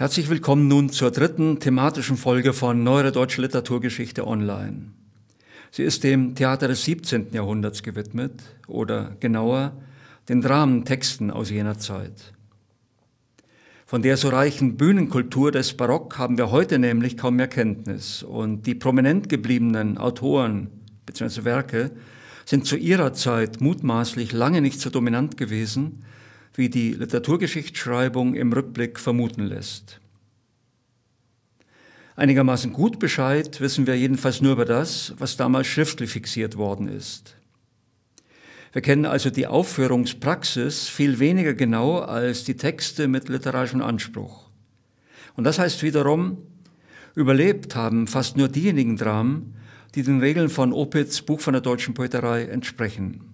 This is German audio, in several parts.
Herzlich willkommen nun zur dritten thematischen Folge von Neuere Deutsche Literaturgeschichte Online. Sie ist dem Theater des 17. Jahrhunderts gewidmet oder genauer den Dramentexten aus jener Zeit. Von der so reichen Bühnenkultur des Barock haben wir heute nämlich kaum mehr Kenntnis und die prominent gebliebenen Autoren bzw. Werke sind zu ihrer Zeit mutmaßlich lange nicht so dominant gewesen, wie die Literaturgeschichtsschreibung im Rückblick vermuten lässt. Einigermaßen gut Bescheid wissen wir jedenfalls nur über das, was damals schriftlich fixiert worden ist. Wir kennen also die Aufführungspraxis viel weniger genau als die Texte mit literarischem Anspruch. Und das heißt wiederum, überlebt haben fast nur diejenigen Dramen, die den Regeln von Opitz Buch von der deutschen Poeterei entsprechen.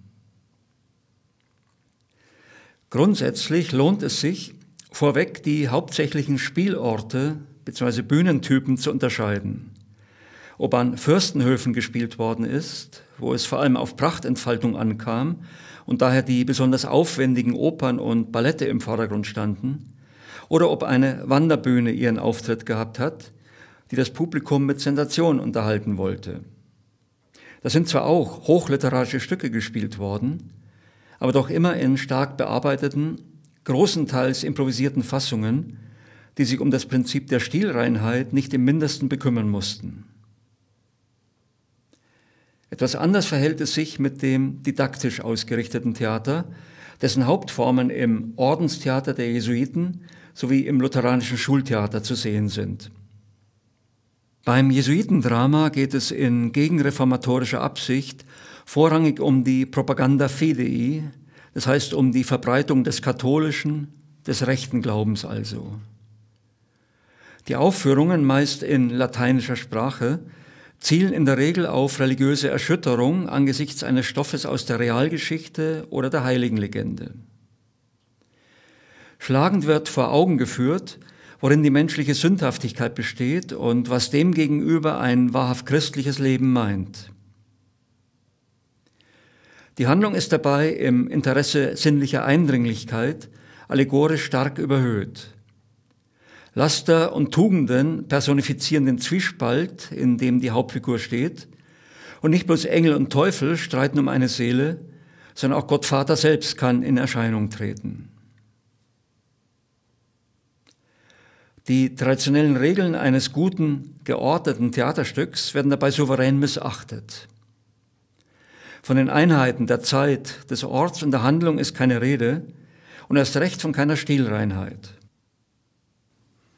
Grundsätzlich lohnt es sich, vorweg die hauptsächlichen Spielorte bzw. Bühnentypen zu unterscheiden. Ob an Fürstenhöfen gespielt worden ist, wo es vor allem auf Prachtentfaltung ankam und daher die besonders aufwendigen Opern und Ballette im Vordergrund standen, oder ob eine Wanderbühne ihren Auftritt gehabt hat, die das Publikum mit Sensation unterhalten wollte. Da sind zwar auch hochliterarische Stücke gespielt worden, aber doch immer in stark bearbeiteten, großenteils improvisierten Fassungen, die sich um das Prinzip der Stilreinheit nicht im mindesten bekümmern mussten. Etwas anders verhält es sich mit dem didaktisch ausgerichteten Theater, dessen Hauptformen im Ordenstheater der Jesuiten sowie im lutheranischen Schultheater zu sehen sind. Beim Jesuitendrama geht es in gegenreformatorischer Absicht vorrangig um die Propaganda Fidei, das heißt um die Verbreitung des katholischen, des rechten Glaubens also. Die Aufführungen, meist in lateinischer Sprache, zielen in der Regel auf religiöse Erschütterung angesichts eines Stoffes aus der Realgeschichte oder der Heiligenlegende. Schlagend wird vor Augen geführt, worin die menschliche Sündhaftigkeit besteht und was demgegenüber ein wahrhaft christliches Leben meint. Die Handlung ist dabei im Interesse sinnlicher Eindringlichkeit allegorisch stark überhöht. Laster und Tugenden personifizieren den Zwiespalt, in dem die Hauptfigur steht, und nicht bloß Engel und Teufel streiten um eine Seele, sondern auch Gott Vater selbst kann in Erscheinung treten. Die traditionellen Regeln eines guten, geordneten Theaterstücks werden dabei souverän missachtet. Von den Einheiten der Zeit, des Orts und der Handlung ist keine Rede und erst recht von keiner Stilreinheit.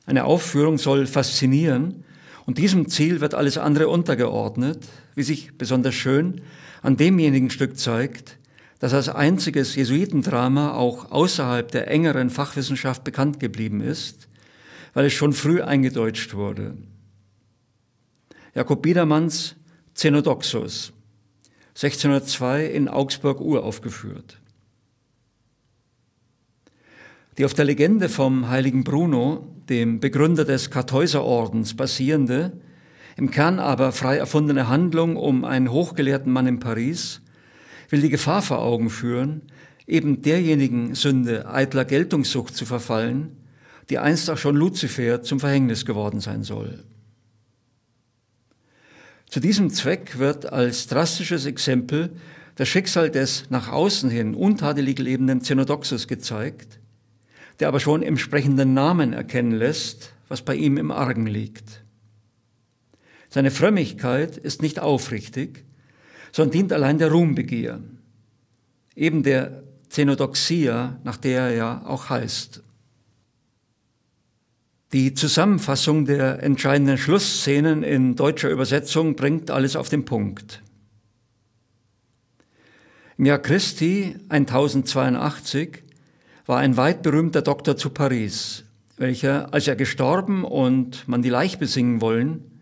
Eine Aufführung soll faszinieren und diesem Ziel wird alles andere untergeordnet, wie sich besonders schön an demjenigen Stück zeigt, das als einziges Jesuitendrama auch außerhalb der engeren Fachwissenschaft bekannt geblieben ist weil es schon früh eingedeutscht wurde. Jakob Biedermanns Zenodoxus, 1602 in augsburg uraufgeführt. Die auf der Legende vom heiligen Bruno, dem Begründer des Kartäuserordens, basierende, im Kern aber frei erfundene Handlung um einen hochgelehrten Mann in Paris will die Gefahr vor Augen führen, eben derjenigen Sünde eitler Geltungssucht zu verfallen, die einst auch schon Luzifer zum Verhängnis geworden sein soll. Zu diesem Zweck wird als drastisches Exempel das Schicksal des nach außen hin untadelig lebenden Zenodoxus gezeigt, der aber schon im sprechenden Namen erkennen lässt, was bei ihm im Argen liegt. Seine Frömmigkeit ist nicht aufrichtig, sondern dient allein der Ruhmbegier, eben der Zenodoxia, nach der er ja auch heißt. Die Zusammenfassung der entscheidenden Schlussszenen in deutscher Übersetzung bringt alles auf den Punkt. Im Jahr Christi 1082 war ein weit berühmter Doktor zu Paris, welcher, als er gestorben und man die Leiche besingen wollen,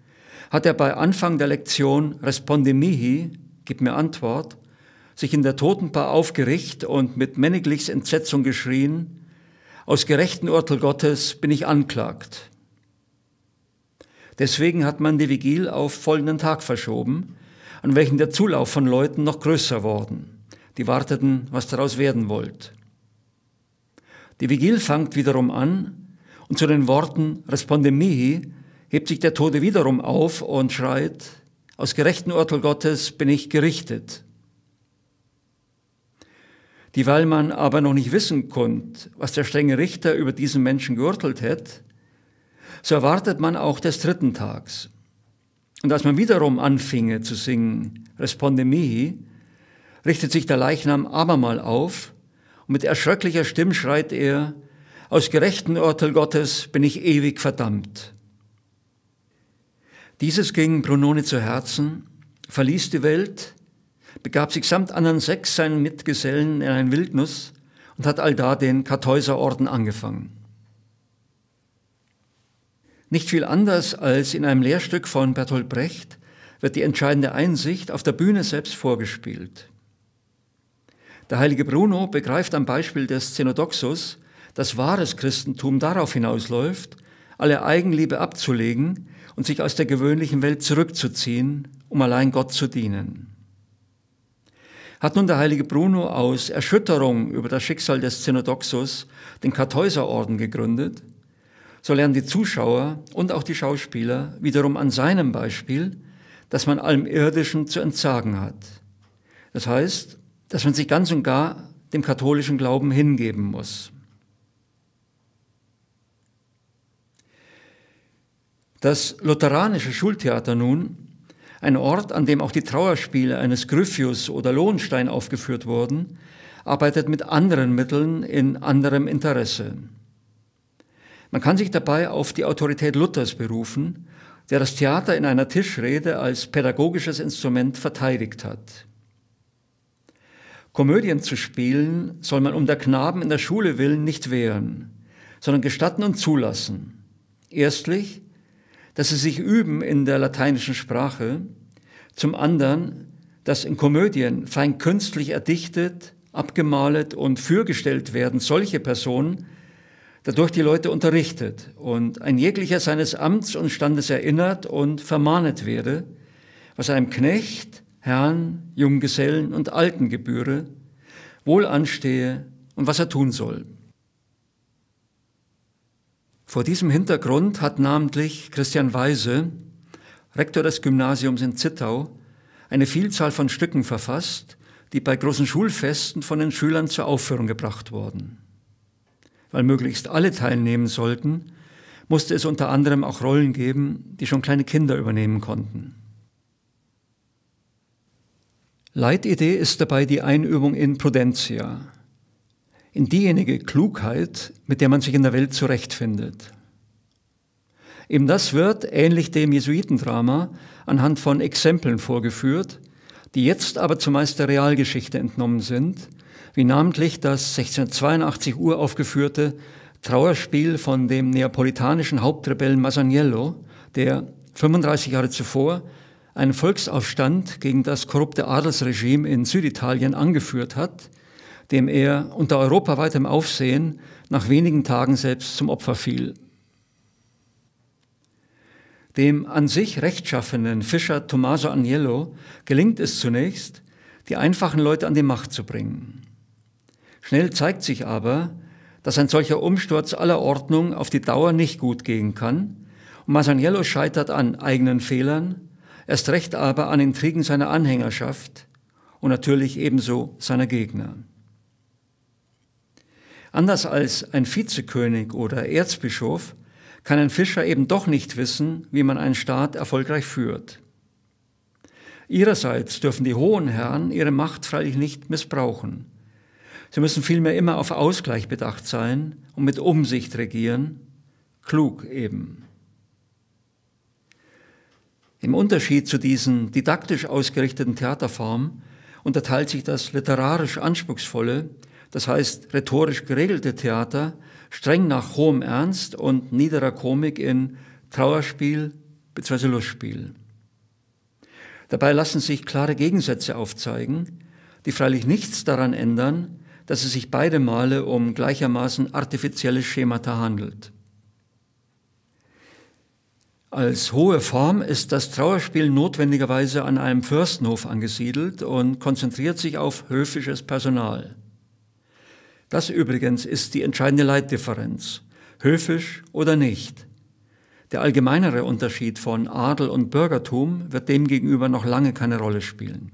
hat er bei Anfang der Lektion Responde mihi, gib mir Antwort, sich in der Totenpaar aufgericht und mit männiglichs Entsetzung geschrien, aus gerechten Urteil Gottes bin ich anklagt. Deswegen hat man die Vigil auf folgenden Tag verschoben, an welchem der Zulauf von Leuten noch größer worden. Die warteten, was daraus werden wollt. Die Vigil fängt wiederum an und zu den Worten Responde mihi hebt sich der Tode wiederum auf und schreit, aus gerechten Urteil Gottes bin ich gerichtet die, weil man aber noch nicht wissen konnte, was der strenge Richter über diesen Menschen gürtelt hätte, so erwartet man auch des dritten Tags. Und als man wiederum anfinge zu singen, Responde mihi, richtet sich der Leichnam abermal auf und mit erschrecklicher Stimme schreit er, aus gerechten Urteil Gottes bin ich ewig verdammt. Dieses ging Brunone zu Herzen, verließ die Welt begab sich samt anderen sechs seinen Mitgesellen in ein Wildnis und hat allda den Kartäuserorden angefangen. Nicht viel anders als in einem Lehrstück von Bertolt Brecht wird die entscheidende Einsicht auf der Bühne selbst vorgespielt. Der heilige Bruno begreift am Beispiel des Zenodoxus, dass wahres Christentum darauf hinausläuft, alle Eigenliebe abzulegen und sich aus der gewöhnlichen Welt zurückzuziehen, um allein Gott zu dienen hat nun der heilige Bruno aus Erschütterung über das Schicksal des Zenodoxus den Kartäuserorden gegründet, so lernen die Zuschauer und auch die Schauspieler wiederum an seinem Beispiel, dass man allem Irdischen zu entsagen hat. Das heißt, dass man sich ganz und gar dem katholischen Glauben hingeben muss. Das lutheranische Schultheater nun ein Ort, an dem auch die Trauerspiele eines Gryphius oder Lohenstein aufgeführt wurden, arbeitet mit anderen Mitteln in anderem Interesse. Man kann sich dabei auf die Autorität Luthers berufen, der das Theater in einer Tischrede als pädagogisches Instrument verteidigt hat. Komödien zu spielen soll man um der Knaben in der Schule willen nicht wehren, sondern gestatten und zulassen. Erstlich, dass sie sich üben in der lateinischen Sprache, zum anderen, dass in Komödien fein künstlich erdichtet, abgemalet und fürgestellt werden solche Personen, dadurch die Leute unterrichtet und ein jeglicher seines Amts und Standes erinnert und vermahnet werde, was einem Knecht, Herrn, Junggesellen und Alten gebühre, wohl anstehe und was er tun soll. Vor diesem Hintergrund hat namentlich Christian Weise, Rektor des Gymnasiums in Zittau, eine Vielzahl von Stücken verfasst, die bei großen Schulfesten von den Schülern zur Aufführung gebracht wurden. Weil möglichst alle teilnehmen sollten, musste es unter anderem auch Rollen geben, die schon kleine Kinder übernehmen konnten. Leitidee ist dabei die Einübung in Prudentia, in diejenige Klugheit, mit der man sich in der Welt zurechtfindet. Eben das wird, ähnlich dem Jesuitendrama, anhand von Exempeln vorgeführt, die jetzt aber zumeist der Realgeschichte entnommen sind, wie namentlich das 1682 uraufgeführte Trauerspiel von dem neapolitanischen Hauptrebellen Masaniello, der 35 Jahre zuvor einen Volksaufstand gegen das korrupte Adelsregime in Süditalien angeführt hat, dem er unter europaweitem Aufsehen nach wenigen Tagen selbst zum Opfer fiel. Dem an sich rechtschaffenen Fischer Tommaso Agnello gelingt es zunächst, die einfachen Leute an die Macht zu bringen. Schnell zeigt sich aber, dass ein solcher Umsturz aller Ordnung auf die Dauer nicht gut gehen kann und Masaniello scheitert an eigenen Fehlern, erst recht aber an Intrigen seiner Anhängerschaft und natürlich ebenso seiner Gegner. Anders als ein Vizekönig oder Erzbischof kann ein Fischer eben doch nicht wissen, wie man einen Staat erfolgreich führt. Ihrerseits dürfen die hohen Herren ihre Macht freilich nicht missbrauchen. Sie müssen vielmehr immer auf Ausgleich bedacht sein und mit Umsicht regieren, klug eben. Im Unterschied zu diesen didaktisch ausgerichteten Theaterformen unterteilt sich das literarisch anspruchsvolle das heißt rhetorisch geregelte Theater, streng nach hohem Ernst und niederer Komik in Trauerspiel bzw. Lustspiel. Dabei lassen sich klare Gegensätze aufzeigen, die freilich nichts daran ändern, dass es sich beide Male um gleichermaßen artifizielle Schemata handelt. Als hohe Form ist das Trauerspiel notwendigerweise an einem Fürstenhof angesiedelt und konzentriert sich auf höfisches Personal. Das übrigens ist die entscheidende Leitdifferenz. Höfisch oder nicht. Der allgemeinere Unterschied von Adel und Bürgertum wird demgegenüber noch lange keine Rolle spielen.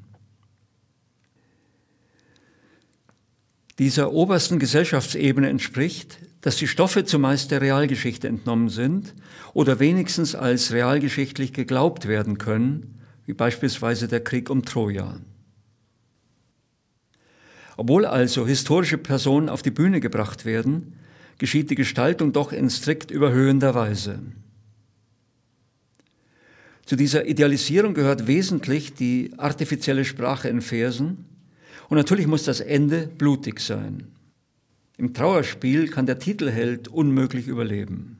Dieser obersten Gesellschaftsebene entspricht, dass die Stoffe zumeist der Realgeschichte entnommen sind oder wenigstens als realgeschichtlich geglaubt werden können, wie beispielsweise der Krieg um Troja. Obwohl also historische Personen auf die Bühne gebracht werden, geschieht die Gestaltung doch in strikt überhöhender Weise. Zu dieser Idealisierung gehört wesentlich die artifizielle Sprache in Versen und natürlich muss das Ende blutig sein. Im Trauerspiel kann der Titelheld unmöglich überleben.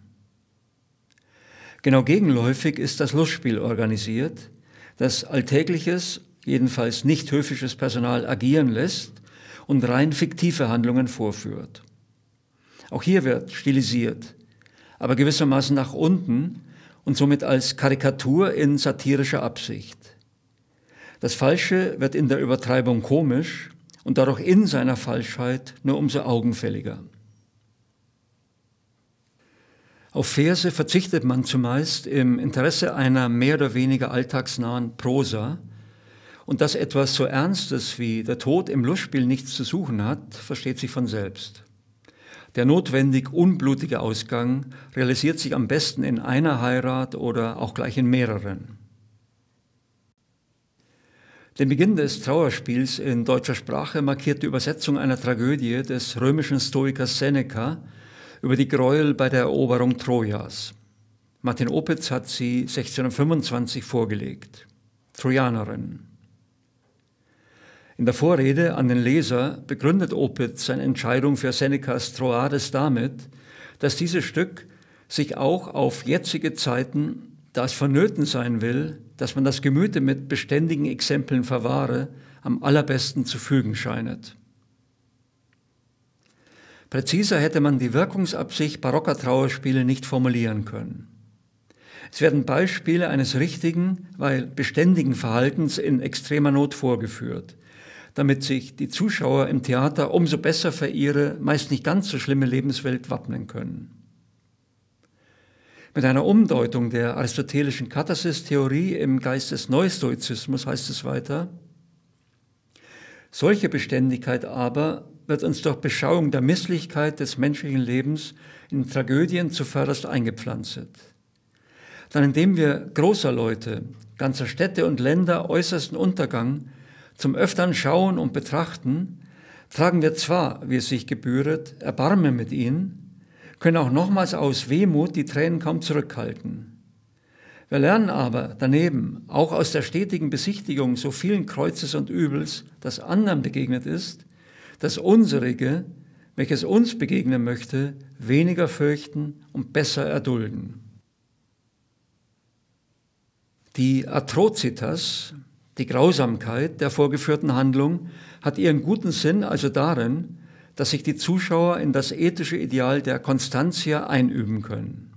Genau gegenläufig ist das Lustspiel organisiert, das alltägliches, jedenfalls nicht höfisches Personal agieren lässt und rein fiktive Handlungen vorführt. Auch hier wird stilisiert, aber gewissermaßen nach unten und somit als Karikatur in satirischer Absicht. Das Falsche wird in der Übertreibung komisch und dadurch in seiner Falschheit nur umso augenfälliger. Auf Verse verzichtet man zumeist im Interesse einer mehr oder weniger alltagsnahen Prosa, und dass etwas so Ernstes wie der Tod im Lustspiel nichts zu suchen hat, versteht sich von selbst. Der notwendig unblutige Ausgang realisiert sich am besten in einer Heirat oder auch gleich in mehreren. Den Beginn des Trauerspiels in deutscher Sprache markiert die Übersetzung einer Tragödie des römischen Stoikers Seneca über die Gräuel bei der Eroberung Trojas. Martin Opitz hat sie 1625 vorgelegt. Trojanerin. In der Vorrede an den Leser begründet Opitz seine Entscheidung für Senecas Troades damit, dass dieses Stück sich auch auf jetzige Zeiten, da es vonnöten sein will, dass man das Gemüte mit beständigen Exempeln verwahre, am allerbesten zu fügen scheinet. Präziser hätte man die Wirkungsabsicht barocker Trauerspiele nicht formulieren können. Es werden Beispiele eines richtigen, weil beständigen Verhaltens in extremer Not vorgeführt, damit sich die Zuschauer im Theater umso besser für ihre meist nicht ganz so schlimme Lebenswelt wappnen können. Mit einer Umdeutung der aristotelischen Katharsis-Theorie im Geist des Neustoizismus heißt es weiter, solche Beständigkeit aber wird uns durch Beschauung der Misslichkeit des menschlichen Lebens in Tragödien zuvörderst eingepflanzt. Dann indem wir großer Leute, ganzer Städte und Länder äußersten Untergang zum öfteren Schauen und Betrachten, tragen wir zwar, wie es sich gebühret, Erbarmen mit ihnen, können auch nochmals aus Wehmut die Tränen kaum zurückhalten. Wir lernen aber daneben, auch aus der stetigen Besichtigung so vielen Kreuzes und Übels, das anderen begegnet ist, das unserige, welches uns begegnen möchte, weniger fürchten und besser erdulden. Die Atrocitas, die Grausamkeit der vorgeführten Handlung hat ihren guten Sinn also darin, dass sich die Zuschauer in das ethische Ideal der Konstantia einüben können.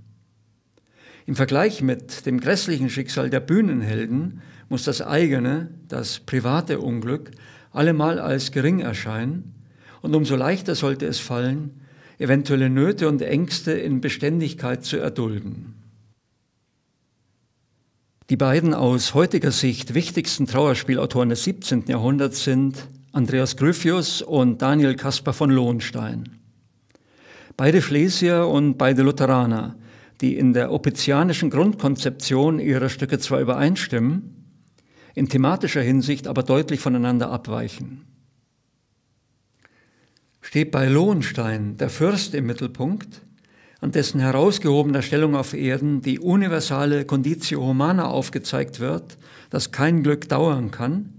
Im Vergleich mit dem grässlichen Schicksal der Bühnenhelden muss das eigene, das private Unglück allemal als gering erscheinen und umso leichter sollte es fallen, eventuelle Nöte und Ängste in Beständigkeit zu erdulden. Die beiden aus heutiger Sicht wichtigsten Trauerspielautoren des 17. Jahrhunderts sind Andreas Gryphius und Daniel Caspar von Lohenstein. Beide Schlesier und beide Lutheraner, die in der opizianischen Grundkonzeption ihrer Stücke zwar übereinstimmen, in thematischer Hinsicht aber deutlich voneinander abweichen. Steht bei Lohenstein der Fürst im Mittelpunkt, an dessen herausgehobener Stellung auf Erden die universale Conditio Humana aufgezeigt wird, dass kein Glück dauern kann,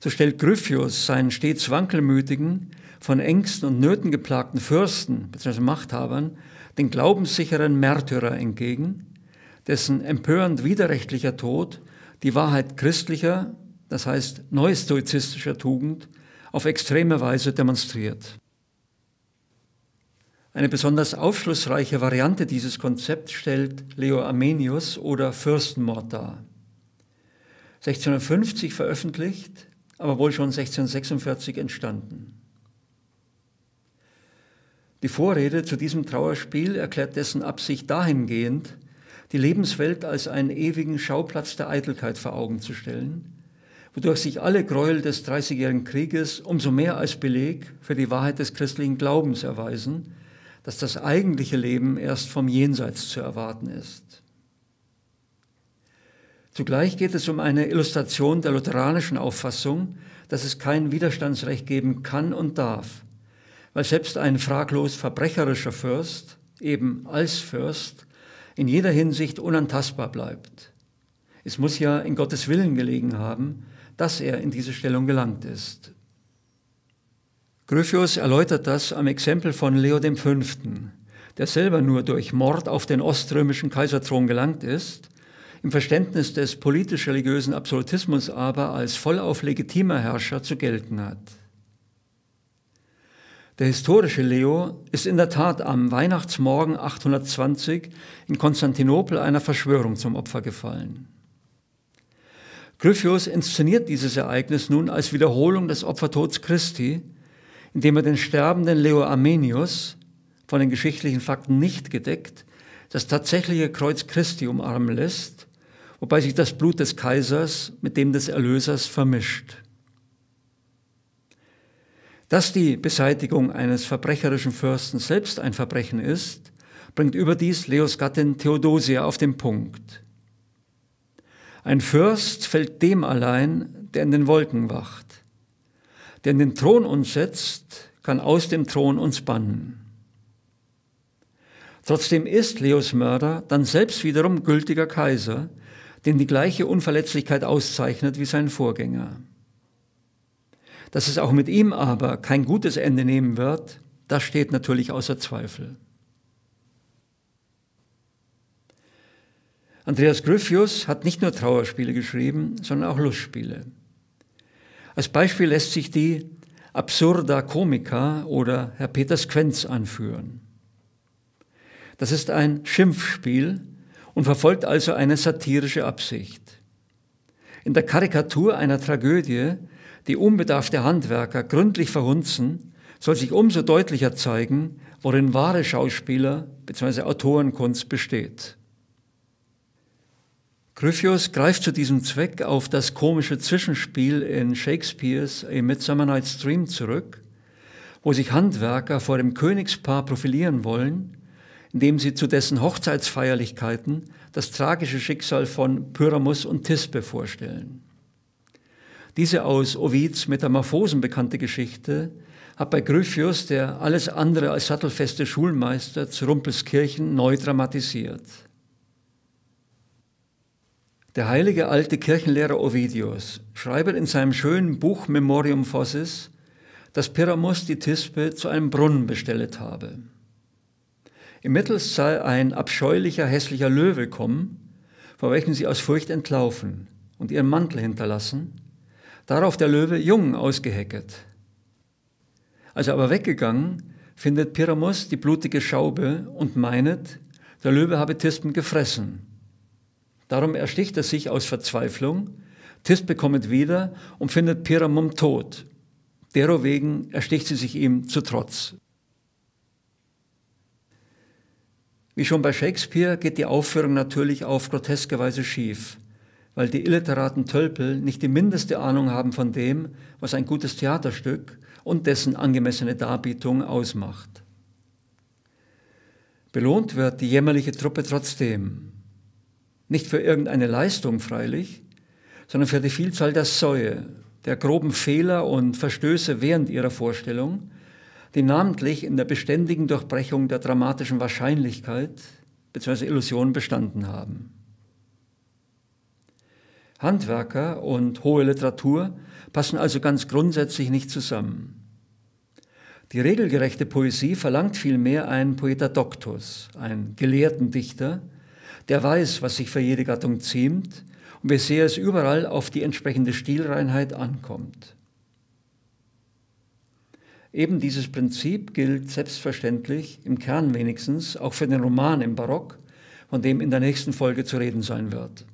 so stellt Gryphius seinen stets wankelmütigen, von Ängsten und Nöten geplagten Fürsten bzw. Machthabern den glaubenssicheren Märtyrer entgegen, dessen empörend widerrechtlicher Tod die Wahrheit christlicher, das heißt neustoizistischer Tugend, auf extreme Weise demonstriert. Eine besonders aufschlussreiche Variante dieses Konzepts stellt Leo Armenius oder Fürstenmord dar. 1650 veröffentlicht, aber wohl schon 1646 entstanden. Die Vorrede zu diesem Trauerspiel erklärt dessen Absicht dahingehend, die Lebenswelt als einen ewigen Schauplatz der Eitelkeit vor Augen zu stellen, wodurch sich alle Gräuel des Dreißigjährigen Krieges umso mehr als Beleg für die Wahrheit des christlichen Glaubens erweisen, dass das eigentliche Leben erst vom Jenseits zu erwarten ist. Zugleich geht es um eine Illustration der lutheranischen Auffassung, dass es kein Widerstandsrecht geben kann und darf, weil selbst ein fraglos verbrecherischer Fürst, eben als Fürst, in jeder Hinsicht unantastbar bleibt. Es muss ja in Gottes Willen gelegen haben, dass er in diese Stellung gelangt ist. Gryphius erläutert das am Exempel von Leo V., der selber nur durch Mord auf den oströmischen Kaiserthron gelangt ist, im Verständnis des politisch-religiösen Absolutismus aber als vollauf legitimer Herrscher zu gelten hat. Der historische Leo ist in der Tat am Weihnachtsmorgen 820 in Konstantinopel einer Verschwörung zum Opfer gefallen. Gryphius inszeniert dieses Ereignis nun als Wiederholung des Opfertods Christi, indem er den sterbenden Leo Armenius, von den geschichtlichen Fakten nicht gedeckt, das tatsächliche Kreuz Christi umarmen lässt, wobei sich das Blut des Kaisers mit dem des Erlösers vermischt. Dass die Beseitigung eines verbrecherischen Fürsten selbst ein Verbrechen ist, bringt überdies Leos Gattin Theodosia auf den Punkt. Ein Fürst fällt dem allein, der in den Wolken wacht der in den Thron uns setzt, kann aus dem Thron uns bannen. Trotzdem ist Leos Mörder dann selbst wiederum gültiger Kaiser, den die gleiche Unverletzlichkeit auszeichnet wie sein Vorgänger. Dass es auch mit ihm aber kein gutes Ende nehmen wird, das steht natürlich außer Zweifel. Andreas Gryphius hat nicht nur Trauerspiele geschrieben, sondern auch Lustspiele. Als Beispiel lässt sich die Absurda Comica oder Herr Peters Quenz anführen. Das ist ein Schimpfspiel und verfolgt also eine satirische Absicht. In der Karikatur einer Tragödie, die unbedarfte Handwerker gründlich verhunzen, soll sich umso deutlicher zeigen, worin wahre Schauspieler bzw. Autorenkunst besteht. Gryphius greift zu diesem Zweck auf das komische Zwischenspiel in Shakespeares A Midsummer Night's Dream zurück, wo sich Handwerker vor dem Königspaar profilieren wollen, indem sie zu dessen Hochzeitsfeierlichkeiten das tragische Schicksal von Pyramus und Tisbe vorstellen. Diese aus Ovids Metamorphosen bekannte Geschichte hat bei Gryphius, der alles andere als sattelfeste Schulmeister zu Rumpelskirchen neu dramatisiert. Der heilige alte Kirchenlehrer Ovidius schreibt in seinem schönen Buch Memorium Fossis, dass Pyramus die Tispe zu einem Brunnen bestellt habe. Im Mittels sei ein abscheulicher, hässlicher Löwe kommen, vor welchem sie aus Furcht entlaufen und ihren Mantel hinterlassen, darauf der Löwe Jungen ausgehecket. Als er aber weggegangen, findet Pyramus die blutige Schaube und meinet, der Löwe habe Tispen gefressen Darum ersticht er sich aus Verzweiflung. Tis bekommt wieder und findet Piramum tot. Derowegen ersticht sie sich ihm zu Trotz. Wie schon bei Shakespeare geht die Aufführung natürlich auf groteske Weise schief, weil die illiteraten Tölpel nicht die mindeste Ahnung haben von dem, was ein gutes Theaterstück und dessen angemessene Darbietung ausmacht. Belohnt wird die jämmerliche Truppe trotzdem, nicht für irgendeine Leistung freilich, sondern für die Vielzahl der Säue, der groben Fehler und Verstöße während ihrer Vorstellung, die namentlich in der beständigen Durchbrechung der dramatischen Wahrscheinlichkeit bzw. Illusion bestanden haben. Handwerker und hohe Literatur passen also ganz grundsätzlich nicht zusammen. Die regelgerechte Poesie verlangt vielmehr einen Poeta Doctus, einen gelehrten Dichter, der weiß, was sich für jede Gattung ziemt und wie sehr es überall auf die entsprechende Stilreinheit ankommt. Eben dieses Prinzip gilt selbstverständlich im Kern wenigstens auch für den Roman im Barock, von dem in der nächsten Folge zu reden sein wird.